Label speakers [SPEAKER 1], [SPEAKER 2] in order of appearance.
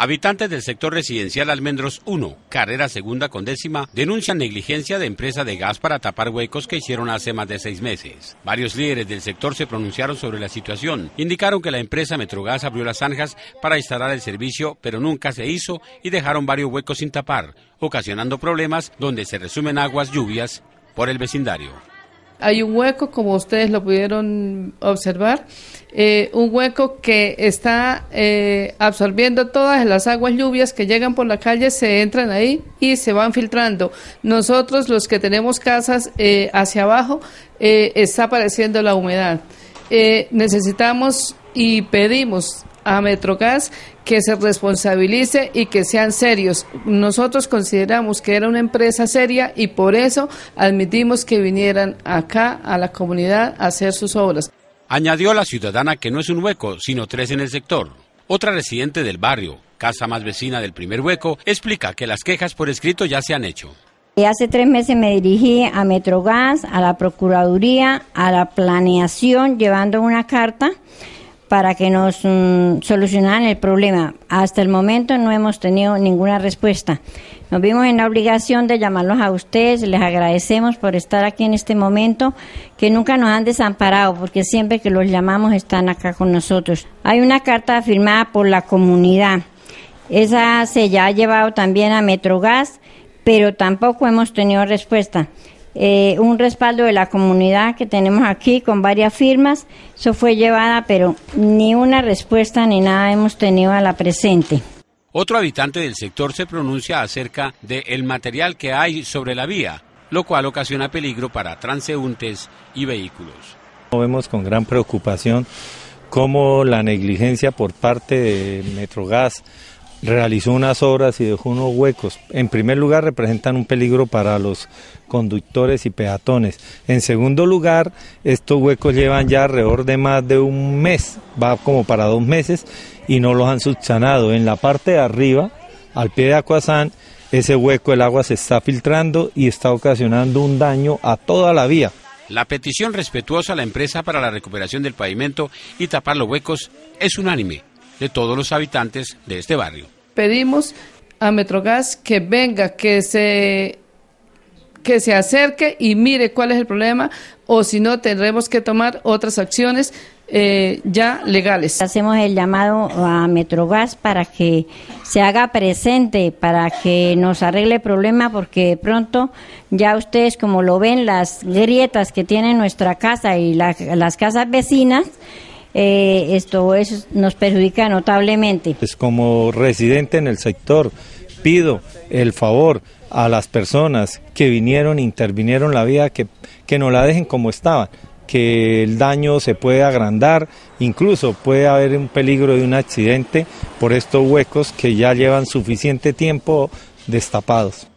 [SPEAKER 1] Habitantes del sector residencial Almendros 1, carrera segunda con décima, denuncian negligencia de empresa de gas para tapar huecos que hicieron hace más de seis meses. Varios líderes del sector se pronunciaron sobre la situación. Indicaron que la empresa Metrogas abrió las zanjas para instalar el servicio, pero nunca se hizo y dejaron varios huecos sin tapar, ocasionando problemas donde se resumen aguas, lluvias por el vecindario
[SPEAKER 2] hay un hueco, como ustedes lo pudieron observar, eh, un hueco que está eh, absorbiendo todas las aguas lluvias que llegan por la calle, se entran ahí y se van filtrando. Nosotros, los que tenemos casas eh, hacia abajo, está apareciendo la humedad. necesitamos y pedimos a Metrogas que se responsabilice y que sean serios. Nosotros consideramos que era una empresa seria y por eso admitimos que vinieran acá a la comunidad a hacer sus obras.
[SPEAKER 1] Añadió la ciudadana que no es un hueco, sino tres en el sector. Otra residente del barrio, casa más vecina del primer hueco, explica que las quejas por escrito ya se han hecho.
[SPEAKER 3] Y hace tres meses me dirigí a Metrogas, a la Procuraduría, a la planeación, llevando una carta para que nos mm, solucionaran el problema. Hasta el momento no hemos tenido ninguna respuesta. Nos vimos en la obligación de llamarlos a ustedes, les agradecemos por estar aquí en este momento, que nunca nos han desamparado, porque siempre que los llamamos están acá con nosotros. Hay una carta firmada por la comunidad. Esa se ya ha llevado también a Metrogas, pero tampoco hemos tenido respuesta. Eh, un respaldo de la comunidad que tenemos aquí con varias firmas. Eso fue llevada, pero ni una respuesta ni nada hemos tenido a la presente.
[SPEAKER 1] Otro habitante del sector se pronuncia acerca del material que hay sobre la vía, lo cual ocasiona peligro para transeúntes y vehículos.
[SPEAKER 4] Vemos con gran preocupación cómo la negligencia por parte de Metrogas realizó unas obras y dejó unos huecos. En primer lugar, representan un peligro para los conductores y peatones. En segundo lugar, estos huecos llevan ya alrededor de más de un mes, va como para dos meses, y no los han subsanado. En la parte de arriba, al pie de Acuazán, ese hueco el agua se está filtrando y está ocasionando un daño a toda la vía.
[SPEAKER 1] La petición respetuosa a la empresa para la recuperación del pavimento y tapar los huecos es unánime de todos los habitantes de este barrio.
[SPEAKER 2] Pedimos a Metrogas que venga, que se que se acerque y mire cuál es el problema o si no tendremos que tomar
[SPEAKER 3] otras acciones eh, ya legales. Hacemos el llamado a Metrogas para que se haga presente, para que nos arregle el problema porque pronto ya ustedes como lo ven las grietas que tiene nuestra casa y las casas vecinas eh, esto nos perjudica notablemente.
[SPEAKER 4] como residente en el sector, pido el favor a las personas que vinieron, intervinieron la vida, que, que no la dejen como estaba, que el daño se puede agrandar, incluso puede haber un peligro de un accidente por estos huecos que ya llevan suficiente tiempo destapados.